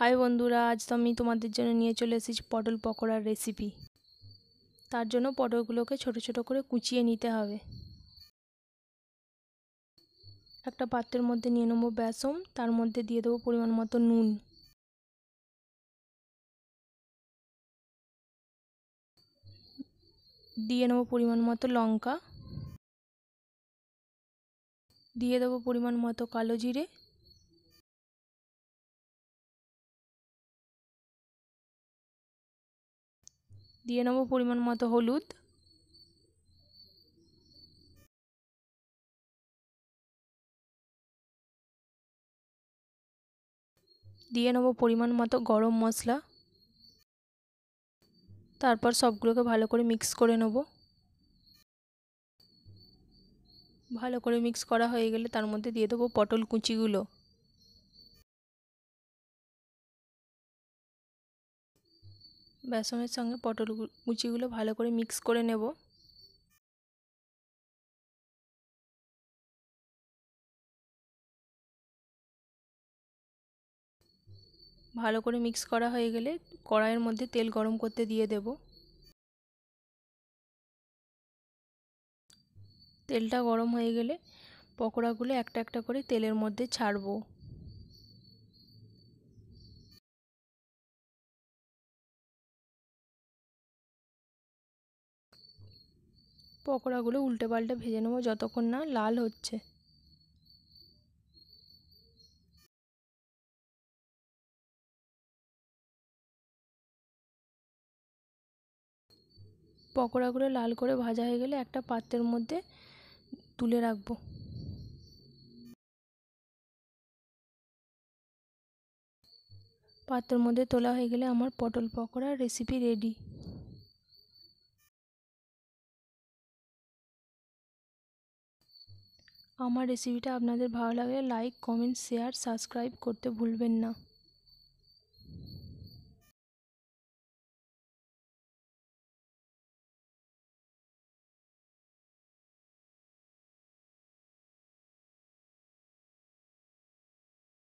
high বন্ধুরা আজ তো আমি তোমাদের জন্য নিয়ে চলে এসেছি পটল পকোড়ার রেসিপি তার জন্য পটলগুলোকে ছোট ছোট করে কুচিয়ে নিতে হবে একটা পাত্রের মধ্যে নিয়ে নেবো বেসম তার মধ্যে দিয়ে দেবো পরিমাণ মতো নুন দিয়ে নেবো পরিমাণ মতো লঙ্কা দিয়ে দেবো পরিমাণ মতো কালো জিরে দিয়ে নেবো পরিমাণ মতো হলুদ দিয়ে নেবো পরিমাণ মতো গরম মশলা তারপর সবগুলোকে ভালো করে মিক্স করে নেব ভালো করে মিক্স করা হয়ে গেলে তার মধ্যে দিয়ে দেবো পটল কুচিগুলো বেসনের সঙ্গে পটল কুচিগুলো ভালো করে মিক্স করে নেব ভালো করে মিক্স করা হয়ে গেলে কড়াইয়ের মধ্যে তেল গরম করতে দিয়ে দেব তেলটা গরম হয়ে গেলে পকোড়াগুলো একটা একটা করে তেলের মধ্যে ছাড়বো পকোড়াগুলো উল্টে পাল্টে ভেজে নেবো যতক্ষণ না লাল হচ্ছে পকোড়াগুলো লাল করে ভাজা হয়ে গেলে একটা পাত্রের মধ্যে তুলে রাখবো পাত্রের মধ্যে তোলা হয়ে গেলে আমার পটল পকোড়ার রেসিপি রেডি আমার রেসিপিটা আপনাদের ভালো লাগলে লাইক কমেন্ট শেয়ার সাবস্ক্রাইব করতে ভুলবেন না